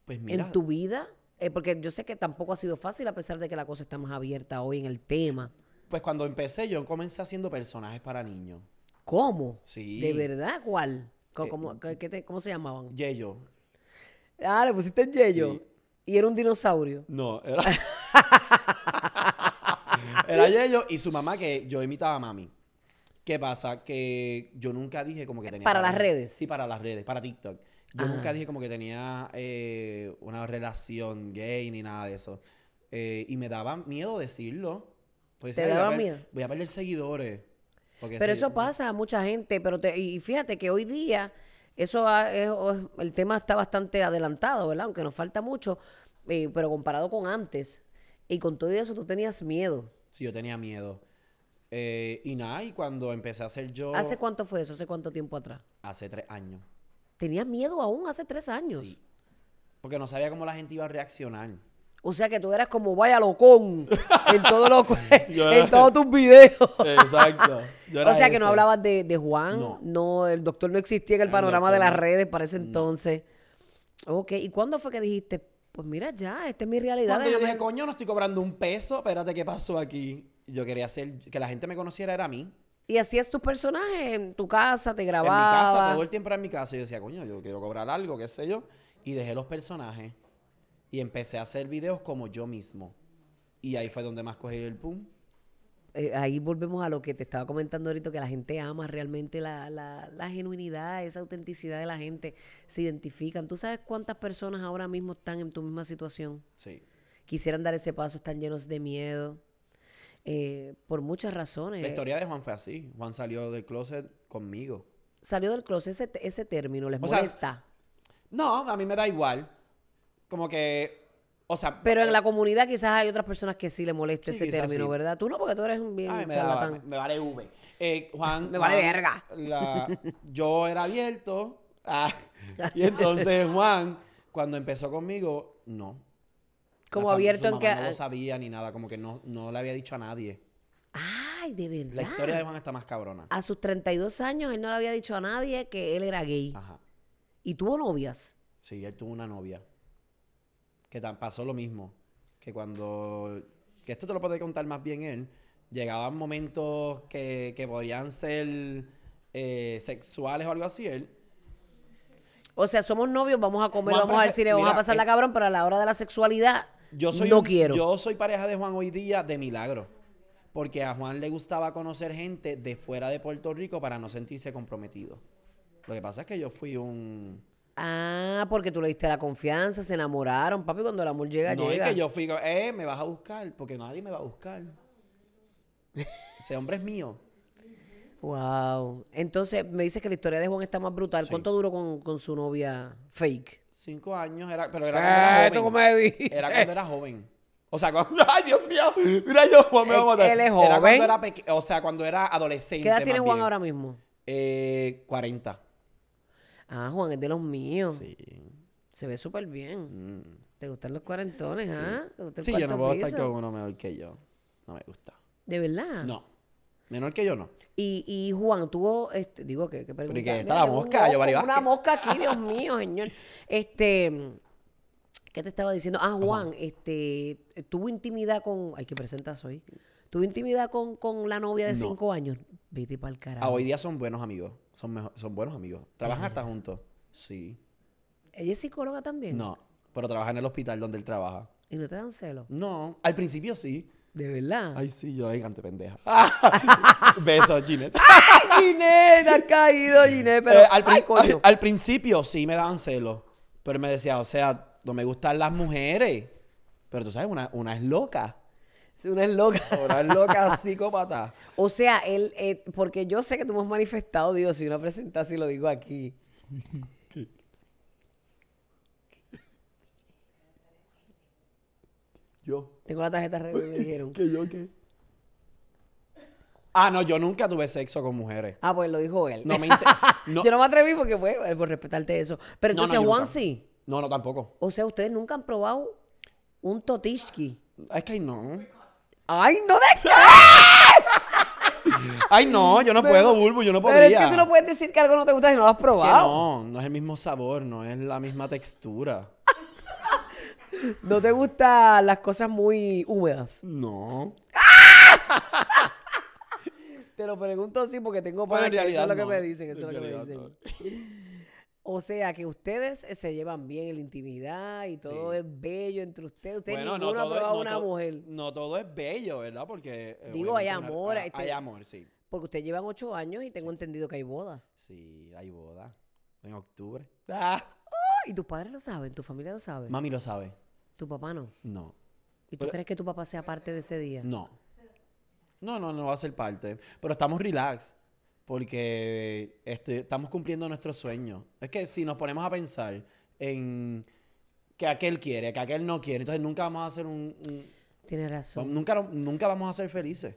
pues tu vida? Eh, porque yo sé que tampoco ha sido fácil a pesar de que la cosa está más abierta hoy en el tema.
Pues cuando empecé yo comencé haciendo personajes para niños. ¿Cómo? Sí. ¿De
verdad cuál? Eh, ¿Cómo, ¿Cómo se llamaban? Yeyo. Ah, le pusiste el yello? Y era un dinosaurio.
No, era. <laughs> era Yeyo y su mamá, que yo imitaba a mami. ¿Qué pasa? Que yo nunca dije como que tenía. Para las redes. Sí, para las redes, para TikTok. Yo ah. nunca dije como que tenía eh, una relación gay ni nada de eso. Eh, y me daba miedo decirlo. Pues, ¿Te daba miedo? Voy a perder seguidores. pero eso
pasa a mucha gente. pero Y fíjate que hoy día eso el tema está bastante adelantado, ¿verdad? Aunque nos falta mucho, eh, pero comparado con antes. Y con todo eso tú tenías miedo.
Sí, yo tenía miedo. Eh, y nada, y cuando empecé a hacer yo... ¿Hace
cuánto fue eso? ¿Hace cuánto tiempo atrás?
Hace tres años.
¿Tenías miedo aún hace tres años? Sí.
Porque no sabía cómo la gente iba a reaccionar.
O sea que tú eras como vaya locón en, todo <laughs> en todos tus <laughs> videos. Exacto. o sea que no hablabas de, Juan. No. el doctor no existía en el panorama de las redes para ese entonces. Ok, ¿y cuándo fue que dijiste, pues mira ya, esta es mi realidad? Cuando yo dije,
coño, no estoy cobrando un peso, espérate, ¿qué pasó aquí? Yo quería hacer, que la gente me conociera era a mí.
Y hacías tus personajes en tu casa, te grababas. En mi casa, todo
el tiempo era en mi casa. Y yo decía, coño, yo quiero cobrar algo, qué sé yo. Y dejé los personajes. Y empecé a hacer videos como yo mismo. Y ahí fue donde más cogí el pum. Eh, ahí
volvemos a lo que te estaba comentando ahorita, que la gente ama realmente la, genuinidad, esa autenticidad de la gente, se identifican. ¿Tú sabes cuántas personas ahora mismo están en tu misma situación? Sí. Quisieran dar ese paso, están llenos de miedo, eh, por muchas razones. La historia
de Juan fue así. Juan salió del closet conmigo. Salió del closet, ese, término, ¿les molesta? no, a mí me da igual como que o sea, pero en eh, la
comunidad quizás hay otras personas que sí le moleste ese término, ¿verdad? Tú no, porque tú eres un bien Ay, me, vale
V. Juan. me vale eh, <laughs> verga. <laughs> yo era abierto. Ah, <laughs> y entonces Juan, cuando empezó conmigo, no. Como abierto en que. No sabía ni nada, como que no, no le había dicho a nadie. Ay, de verdad. La historia de Juan está más cabrona.
A sus 32 años él no le había dicho a nadie que él era gay.
Ajá. ¿Y tuvo novias? Sí, él tuvo una novia que pasó lo mismo. Que cuando, que esto te lo puede contar más bien él, llegaban momentos que, que podrían ser eh, sexuales o algo así, él. O sea, somos novios, vamos a comer, vamos al cine, vamos a pasar la eh,
cabrón, pero a la hora de la sexualidad
yo soy no quiero. Yo soy pareja de Juan hoy día de milagro. Porque a Juan le gustaba conocer gente de fuera de Puerto Rico para no sentirse comprometido. Lo que pasa es que yo fui un
Ah, porque tú le diste la confianza, se enamoraron, papi, cuando el amor llega, no, llega. No, es que yo
fui, eh, me vas a buscar, porque nadie me va a buscar. <laughs> Ese hombre es mío. Wow. Entonces,
me dices que la historia de Juan está más brutal. ¿Cuánto duró con, su novia fake?
Cinco años, era, pero era cuando era joven. Me era cuando era joven. O sea, cuando, <laughs> ay, Dios mío, mira yo, me va a matar. Era cuando era o sea, cuando era adolescente. ¿Qué edad tiene Juan ahora mismo? Eh, 40. Ah,
Juan es de los míos. Sí. Se ve súper bien. Mm. ¿Te gustan los cuarentones, sí. ah? sí, yo no puedo estar con
uno menor que yo. No me gusta.
¿De verdad?
No. Menor que yo no.
Y, Juan tuvo, este, digo que, que pregunta. está la mosca, yo Una mosca aquí, Dios <laughs> mío, señor. Este, ¿qué te estaba diciendo? Ah, Juan, este, tuvo intimidad con, ay, que presentas hoy. Tuvo intimidad con, la novia de cinco años. Vete ah, hoy día
son buenos amigos. Son, son buenos amigos. Trabajan hasta juntos. Sí. ¿Ella es psicóloga también? No, pero trabaja en el hospital donde él trabaja. ¿Y no te dan celos? No, al principio sí. ¿De verdad? Ay, sí, yo, gigante pendeja. <laughs> Beso, Ginette. <laughs>
¡Ay, Ginette! Has caído, eh, Ginette. Pero,
al, principio sí me daban celos. Pero me decía, o sea, no me gustan las mujeres. Pero tú sabes, una, una es loca. <laughs> Una es loca. Una es loca psicópata. <laughs> O sea,
él, eh, porque yo sé que tú me has manifestado, Dios si una si lo digo aquí.
<laughs> Yo.
Tengo la tarjeta red, me dijeron. yo qué?
Ah, no, yo nunca tuve sexo con mujeres. Ah,
pues lo dijo él.
No, me Yo no me atreví porque, pues, eh, por respetarte
eso. Pero entonces, Juan sí. No, no, tampoco. O sea, ustedes nunca han probado un totishki. Es que no. ¡Ay, no de qué!
<laughs> Ay, no, yo no puedo, Bulbo, yo no podría. Pero es que tú no
puedes decir que algo no te gusta si no lo has probado.
no, no es el mismo sabor, no es la misma textura. <laughs> ¿No te gustan las cosas muy húmedas? No.
<laughs> te lo pregunto así porque tengo para eso es lo que me dicen, eso es lo que me dicen. O sea que ustedes eh, se llevan bien en la intimidad y todo es bello entre ustedes. Ustedes ninguno no ha probado una
mujer. No todo es bello, ¿verdad? Porque. Eh, Digo, hay amor. Ah, hay, este, amor, sí.
Porque ustedes llevan ocho años y tengo entendido que hay boda.
Sí, hay boda. En octubre.
<laughs> ¿Y tus padres lo saben? ¿Tu familia lo sabe? Mami lo sabe. ¿Tu papá no? No. ¿Y tú crees que tu papá sea parte de ese día? No.
No, no, no va a ser parte. Pero estamos relax porque este, estamos cumpliendo nuestros sueño Es que si nos ponemos a pensar en que aquel quiere, que aquel no quiere, entonces nunca vamos a ser un... razón. Nunca, nunca vamos a ser felices.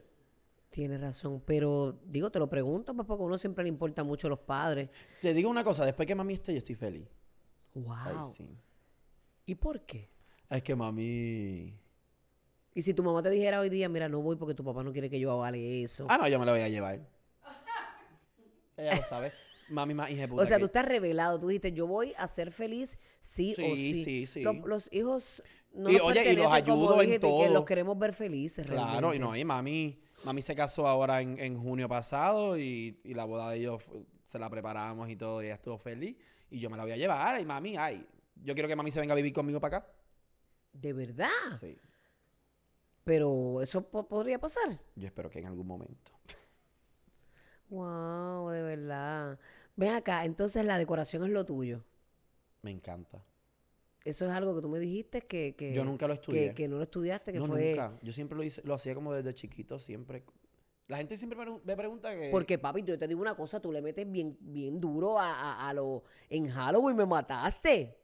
tiene razón,
pero digo, te lo pregunto, papá, pues, porque a uno siempre le importa mucho los padres. Te digo una cosa, después que mami esté, yo estoy
feliz. Wow. ¿Y por qué? Es que mami...
Y si tu mamá te dijera hoy día, mira, no voy porque tu papá no quiere que yo avale eso. Ah, no,
yo me lo voy a llevar. Ella lo sabe. Mami más hija puta O sea, tú
estás revelado. Tú dijiste, yo voy a ser feliz sí, o Sí, sí. sí, sí. Los, hijos no Y, y los en los queremos
ver felices Claro, y no, y mami, mami se casó ahora en, junio pasado y, la boda de ellos se la preparamos y todo, y ella estuvo feliz. Y yo me la voy a llevar, y mami, ay, yo quiero que mami se venga a vivir conmigo para acá. De verdad. Sí, Pero eso podría pasar. yo espero que en algún momento.
Wow, de verdad. Ven acá, entonces la decoración es lo tuyo.
Me encanta.
Eso es algo que tú me dijiste que... yo nunca lo estudié. Que, no lo
estudiaste, que no, nunca. Yo siempre lo, hice, lo hacía como desde chiquito, siempre. La gente siempre me pregunta que... Porque,
papi, yo te digo una cosa. Tú le metes bien, bien duro a, lo... En Halloween me mataste.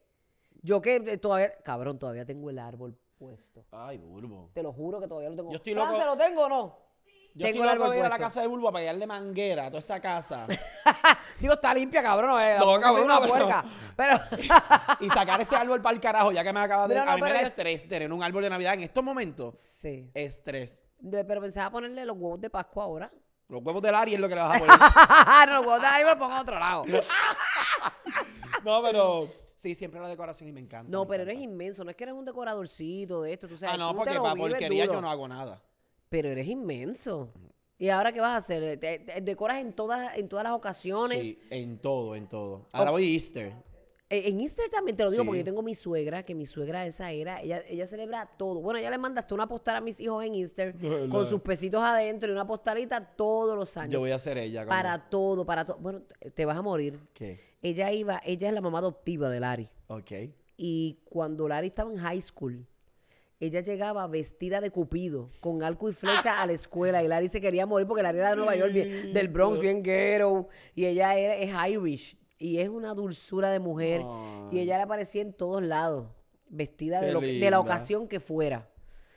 Yo que eh, todavía... Cabrón, todavía tengo el árbol puesto. Ay, burbo.
Te lo juro que todavía lo tengo. Yo estoy ¿se lo
tengo o no? Yo tengo algo a la casa
de Bulbo para guiarle manguera a toda esa casa. <laughs> Digo, está limpia, cabrón. es no, eh, cabrón, una puerca. Pero... <laughs> y sacar ese árbol para el carajo, ya que me acaba de... a mí me da estrés tener un árbol de Navidad en estos momentos. Sí. Estrés.
pero pensaba ponerle los huevos de Pascua ahora.
Los huevos del Ari es lo que le vas a poner. <laughs>
los huevos del Ari me los pongo a otro lado. no, pero...
Sí, siempre la decoración y me encanta. No, pero
eres inmenso. No es que eres un decoradorcito de esto, tú sabes. Ah, no, porque para porquería yo no hago
nada pero eres inmenso.
¿Y ahora qué vas a hacer? ¿Te, decoras en todas, en todas las ocasiones? Sí,
en todo, en todo. Ahora voy a Easter.
E, en Easter también te lo digo porque yo tengo mi suegra, que mi suegra esa era, ella, ella celebra todo. Bueno, ella le mandaste una postal a mis hijos en Easter con sus pesitos adentro y una postalita todos los años. Yo voy a hacer ella. Para todo, para todo. Bueno, te vas a morir. ¿Qué? Ella iba, ella es la mamá adoptiva de Larry. Ok. Y cuando Lari estaba en high school, ella llegaba vestida de cupido, con arco y flecha a la escuela. Y Larry se quería morir porque la era de Nueva York, del Bronx, bien ghetto. Y ella era, es Irish. Y es una dulzura de mujer. Y ella le aparecía en todos lados, vestida de, la ocasión que fuera.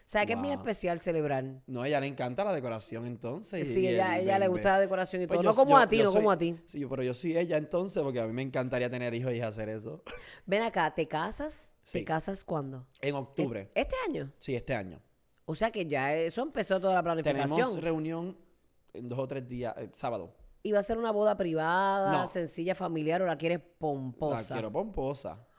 O sea, que es muy
especial celebrar. No, a ella le encanta la decoración entonces. Sí, a ella, le gusta la decoración y pues todo. no como a ti, no como a ti. Sí, pero yo sí ella entonces, porque a mí me encantaría tener hijos y hacer eso.
Ven acá, ¿te casas? ¿Te casas cuándo?
En octubre. E-, ¿Este año? Sí, este año.
O sea que ya eso empezó toda la planificación. Tenemos
reunión en dos o tres días, eh, sábado.
iba a ser una boda privada, sencilla, familiar o la quieres pomposa? La quiero pomposa. <gasps>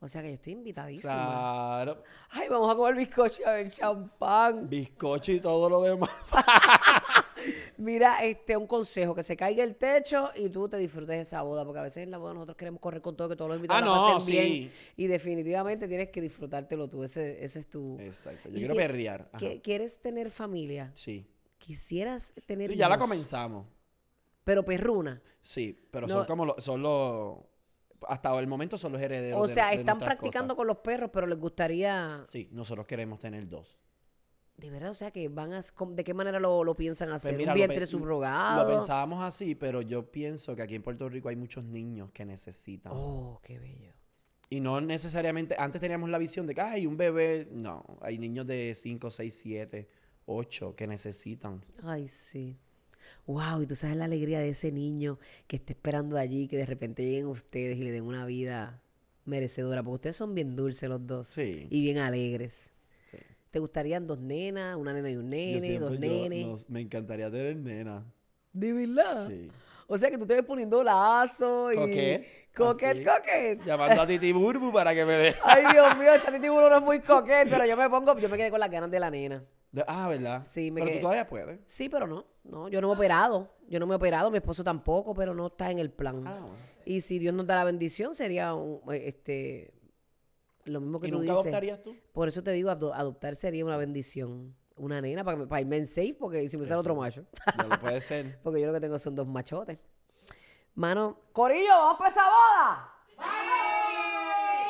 O sea que yo estoy invitadísima.
Claro. Ay, vamos a comer
bizcocho y a ver champán. Bizcocho
y todo lo demás. <laughs>
Mira, este, un consejo, que se caiga el techo y tú te disfrutes esa boda, porque a veces en la boda nosotros queremos correr con todo, que todos los invitados ah, no, bien. Y definitivamente tienes que disfrutártelo tú, ese, ese es tu... Exacto,
yo quiero que, perrear.
¿Quieres tener familia?
Sí. ¿Quisieras
tener Sí, ya la comenzamos. Pero perruna.
Sí, pero son como los... Son hasta el momento son los herederos. O sea, están practicando
con los perros, pero les gustaría.
Sí, nosotros queremos tener dos.
De verdad, o sea, que van a, ¿de qué manera lo, piensan pues hacer? ¿Un vientre subrogado? Lo
pensábamos así, pero yo pienso que aquí en Puerto Rico hay muchos niños que necesitan. Oh, qué bello. Y no necesariamente, antes teníamos la visión de que hay un bebé, no, hay niños de 5, 6, 7, 8 que necesitan.
Ay, sí. Wow, y tú sabes la alegría de ese niño que está esperando allí, que de repente lleguen ustedes y le den una vida merecedora, porque ustedes son bien dulces los dos. Sí. Y bien alegres. ¿Te gustarían dos nenas, una nena y un nene, dos nenes? me encantaría tener nena. ¿De
verdad? Sí. O
sea que tú te ves poniendo lazo y... Coquet. Coquet, coquet.
Llamando a Titi Burbu para que me vea. <laughs>
Ay, Dios mío, <laughs> esta Titi Burbu no es muy coquet, pero yo me pongo... Yo me quedé con las ganas de la nena. ah, ¿verdad? Sí,
me Pero tú todavía puedes.
Sí, pero no. No, yo no me he operado. Yo no me he operado, mi esposo tampoco, pero no está en el plan. Ah, y si Dios nos da la bendición, sería un, eh, este, lo mismo que ¿Y nunca dices, adoptarías tú? Por eso te digo, adoptar sería una bendición. Una nena para, para irme en safe, porque si me sale otro macho.
No lo puede ser.
<laughs> porque yo lo que tengo son dos machotes. Mano, Corillo, vamos para esa boda.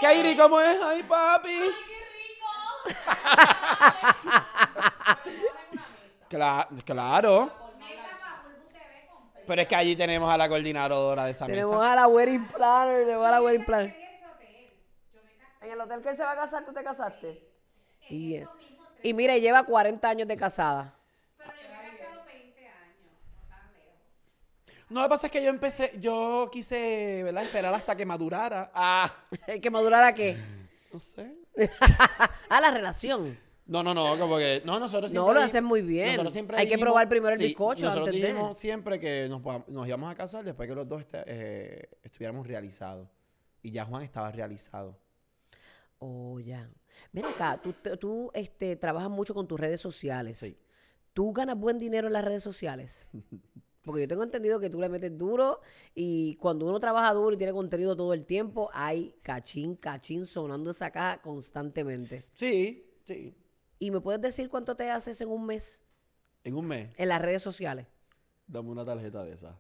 qué Kairi, ¿cómo es? ¡Ay, papi! ¡Ay, qué rico! <laughs> claro. claro. Pero es que allí tenemos a la coordinadora de esa tenemos mesa. Tenemos a la
wedding planner, tenemos a la wedding planner. En el hotel que se va a casar, ¿tú te casaste? Y, eh, y mira, lleva 40 años de casada. Pero 20 años,
no lo que pasa es que yo empecé, yo quise, Esperar hasta que madurara. <laughs> Ah. ¿Que madurara qué? No sé. a <laughs> ah, la relación. No, no, no, No, nosotros No, lo hacen muy bien. siempre Hay que probar primero el bizcocho nosotros siempre que nos, íbamos a casar después que los dos este, eh, estuviéramos realizados. Y ya Juan estaba realizado. Oh, ya. mira acá, tú, tú este,
trabajas mucho con tus redes sociales. Sí. ¿Tú ganas buen dinero en las redes sociales? <laughs> Porque yo tengo entendido que tú le metes duro y cuando uno trabaja duro y tiene contenido todo el tiempo, hay cachín, cachín sonando esa caja constantemente. Sí, sí. ¿Y me puedes decir cuánto te haces en un mes? ¿En un mes? En las redes sociales. Dame
una tarjeta de esa.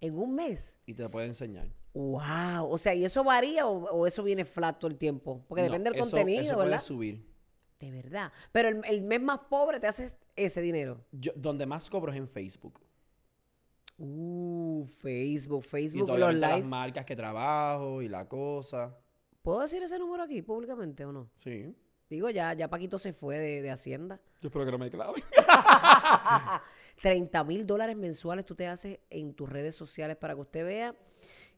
¿En un mes? Y te la puedo enseñar. Wow,
o sea, ¿y eso varía o, eso viene flat todo el
tiempo? Porque depende del eso, contenido, eso ¿verdad? Puede subir.
De verdad. Pero el, mes más pobre te
haces ese dinero. Yo, donde más cobro es en Facebook. Uh, Facebook, Facebook, y los las marcas que trabajo y la cosa. ¿Puedo decir ese número aquí públicamente o no? Sí.
Digo, ya, ya Paquito se fue de, de Hacienda. Yo espero que no me clave. 30 <laughs> mil dólares mensuales tú te haces en tus redes sociales para que usted vea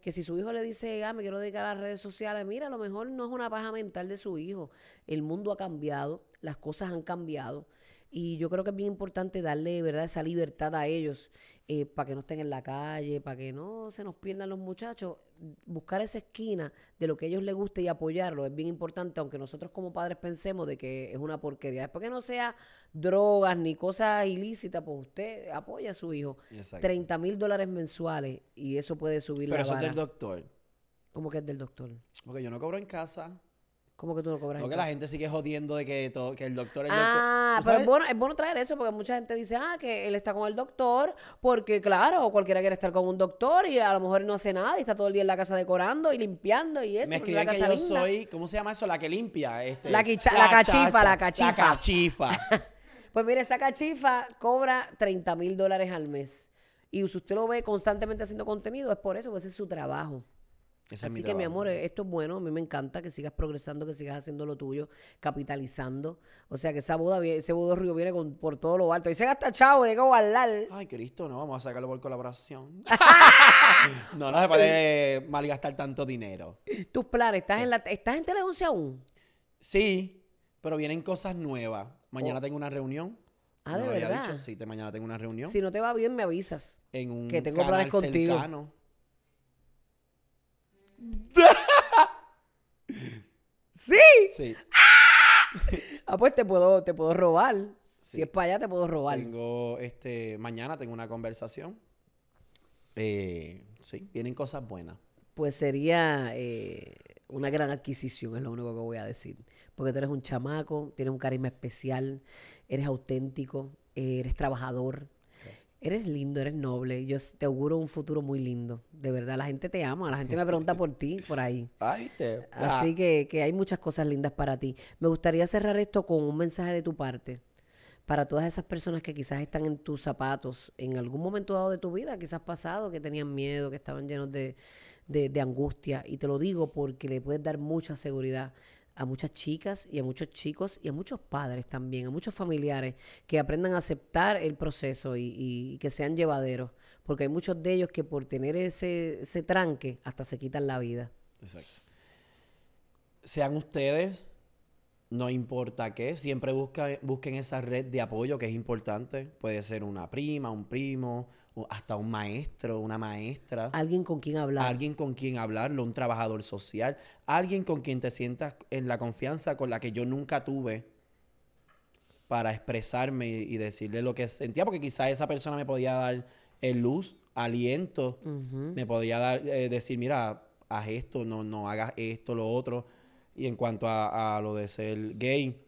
que si su hijo le dice, ah, me quiero dedicar a las redes sociales, mira, a lo mejor no es una paja mental de su hijo. El mundo ha cambiado, las cosas han cambiado. Y yo creo que es bien importante darle, ¿verdad?, esa libertad a ellos eh, para que no estén en la calle, para que no se nos pierdan los muchachos. Buscar esa esquina de lo que a ellos les guste y apoyarlo es bien importante, aunque nosotros como padres pensemos de que es una porquería. Después que no sea drogas ni cosas ilícitas, pues usted apoya a su hijo. 30 mil dólares mensuales y eso puede subir la Pero eso es del doctor. ¿Cómo que es del doctor? Porque yo no
cobro en casa. ¿Cómo que tú no cobras? Porque la gente sigue jodiendo de que, el doctor es Ah, pero es
bueno, es bueno traer eso porque mucha gente dice, ah, que él está con el doctor, porque claro, cualquiera quiere estar con un doctor y a lo mejor no hace nada y está todo el día en la casa decorando y limpiando y eso. Me escriben que yo soy,
¿cómo se llama eso? La que limpia. Este, La cachifa, la cachifa. La cachifa. <laughs>
Pues mire, esa cachifa cobra 30 mil dólares al mes. Y usted lo ve constantemente haciendo contenido, es por eso, porque ese es su trabajo.
Así que mi amor,
esto es bueno, a mí me encanta que sigas progresando, que sigas haciendo lo tuyo, capitalizando. O sea, que esa boda, ese bodo río viene por
todo lo alto. Y se gasta chavo, llega a guardar. Ay, Cristo, no, vamos a sacarlo por colaboración. <laughs> <laughs> no, no se puede malgastar tanto dinero. Tus planes, ¿estás, eh. en, la, ¿estás Tele 11 aún? Sí, pero vienen cosas nuevas. Mañana oh. tengo una reunión. Ah, de verdad. Sí, mañana tengo una reunión. Si no te va bien, me avisas. En un que tengo planes contigo. Cercano
<laughs>
¿Sí? Sí. Ah, pues te puedo, te puedo robar. Si es para allá, te puedo robar. Tengo, este, mañana tengo una conversación. Eh, sí, vienen cosas buenas.
Pues sería eh, una gran adquisición, es lo único que voy a decir. Porque tú eres un chamaco, tienes un carisma especial, eres auténtico, eres trabajador, eres lindo, eres noble. Yo te auguro un futuro muy lindo. De verdad, la gente te ama, la gente me pregunta por ti, por ahí.
Así ah.
que, que, hay muchas cosas lindas para ti. Me gustaría cerrar esto con un mensaje de tu parte para todas esas personas que quizás están en tus zapatos en algún momento dado de tu vida, quizás pasado, que tenían miedo, que estaban llenos de, de angustia. Y te lo digo porque le puedes dar mucha seguridad a muchas chicas y a muchos chicos y a muchos padres también, a muchos familiares que aprendan a aceptar el proceso y, que sean llevaderos, porque hay muchos de ellos que por tener ese, ese tranque hasta se quitan la vida.
Exacto. Sean ustedes, no importa qué, siempre busquen esa red de apoyo que es importante, puede ser una prima, un primo, hasta un maestro, una maestra. Alguien con quien hablar. Alguien con quien hablarlo, un trabajador social, alguien con quien te sientas en la confianza con la que yo nunca tuve para expresarme y, decirle lo que sentía, porque quizás esa persona me podía dar el eh, luz, aliento, me podía dar, eh, decir, mira, haz esto, no, no hagas esto, lo otro. Y en cuanto a, lo de ser gay,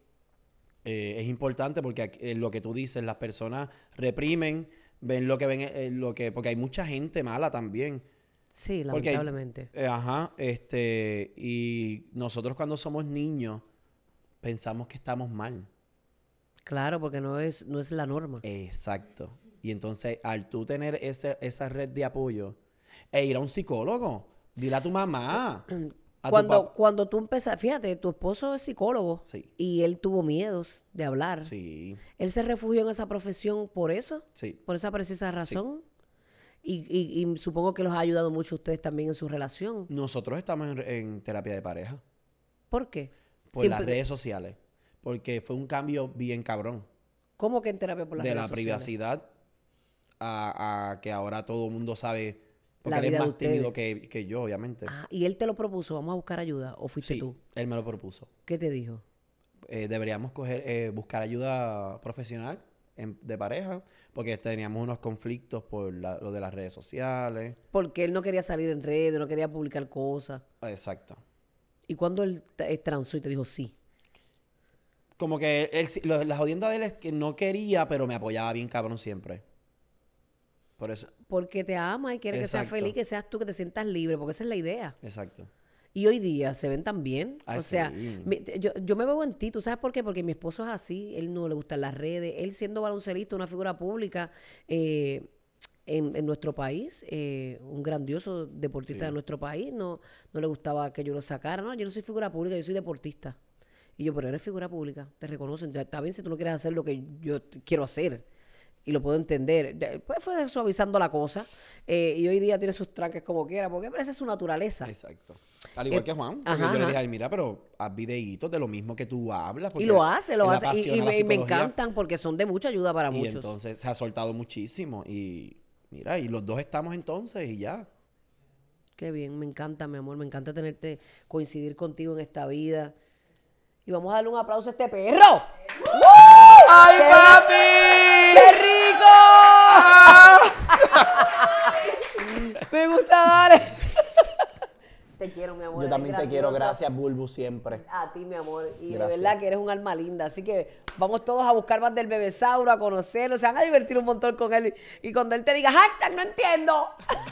eh, es importante porque lo que tú dices, las personas reprimen ven lo que ven, eh, lo que, porque hay mucha gente mala también.
Sí, lamentablemente.
Eh, ajá, este, y nosotros cuando somos niños pensamos que estamos mal. Claro, porque no es, no es la norma. Exacto. Y entonces, al tú tener esa red de apoyo, e ir a un psicólogo, dile a tu mamá. <clears throat> cuando, cuando tú
empezaste, fíjate, tu esposo es psicólogo y él tuvo miedos de hablar. Sí. Él se refugió en esa profesión por eso, sí. por esa precisa razón. Y, y, y, supongo
que los ha ayudado mucho ustedes también en su relación. Nosotros estamos en, terapia de pareja. ¿Por qué? Por las redes sociales. Porque fue un cambio bien cabrón. ¿Cómo que
en terapia por la sociales? De la privacidad
a, a que ahora todo el mundo sabe porque él es más tímido que, yo, obviamente. Ah, y
él te lo propuso, vamos a buscar ayuda, o fuiste sí, tú.
Él me lo propuso. ¿Qué te dijo? Eh, deberíamos eh, buscar ayuda profesional de pareja, porque teníamos unos conflictos por lo de las redes sociales.
Porque él no quería salir en redes, no quería publicar cosas. Exacto. ¿Y cuando él, eh,
transó y te dijo sí? Como que él, lo, la de él es que no quería, pero me apoyaba bien cabrón siempre. Por eso
porque te ama y quiere que seas feliz, que seas tú, que te sientas libre, porque esa es la idea. Exacto. Y hoy día se ven tan bien. o sea, yo, me veo en ti, ¿tú sabes por qué? Porque mi esposo es así, él no le gustan las redes, él siendo baloncelista, una figura pública eh, en, nuestro país, eh, un grandioso deportista de nuestro país, no, no le gustaba que yo lo sacara, no, yo no soy figura pública, yo soy deportista. Y yo, pero eres figura pública, te reconocen, está bien si tú no quieres hacer lo que yo quiero hacer, y lo puedo entender. Después fue suavizando la cosa eh, y hoy día tiene sus tranques como quiera, porque parece su naturaleza. Exacto.
Al igual eh, que Juan, ajá, yo le dije, mira, pero haz videitos de lo mismo que tú hablas. Y lo hace, lo hace. Y, me, encantan
porque son de mucha
ayuda para y entonces se ha soltado muchísimo y mira, y los dos estamos entonces y ya.
Qué bien, me encanta, mi amor, me encanta tenerte, coincidir contigo en esta vida. Y vamos a darle un aplauso a este perro.
¡Ay, papi!
Me gusta, dale. <laughs> Te quiero, mi amor. Yo también te quiero. Gracias,
Bulbu, siempre.
A ti, mi amor. Y de verdad que eres un alma linda. Así que vamos todos a buscar más del bebesauro, a conocerlo. Se van a divertir un montón con él. Y cuando él te diga, hashtag, no entiendo.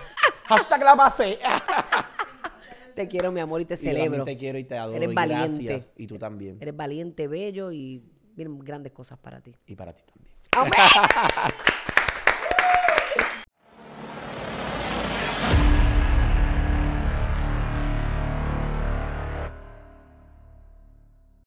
<laughs> hashtag la pasé.
<laughs> te
quiero, mi amor, y te celebro. te quiero y te adoro. Eres valiente. Gracias. Y tú también. Eres valiente, bello y miren, grandes cosas para ti.
Y para ti también.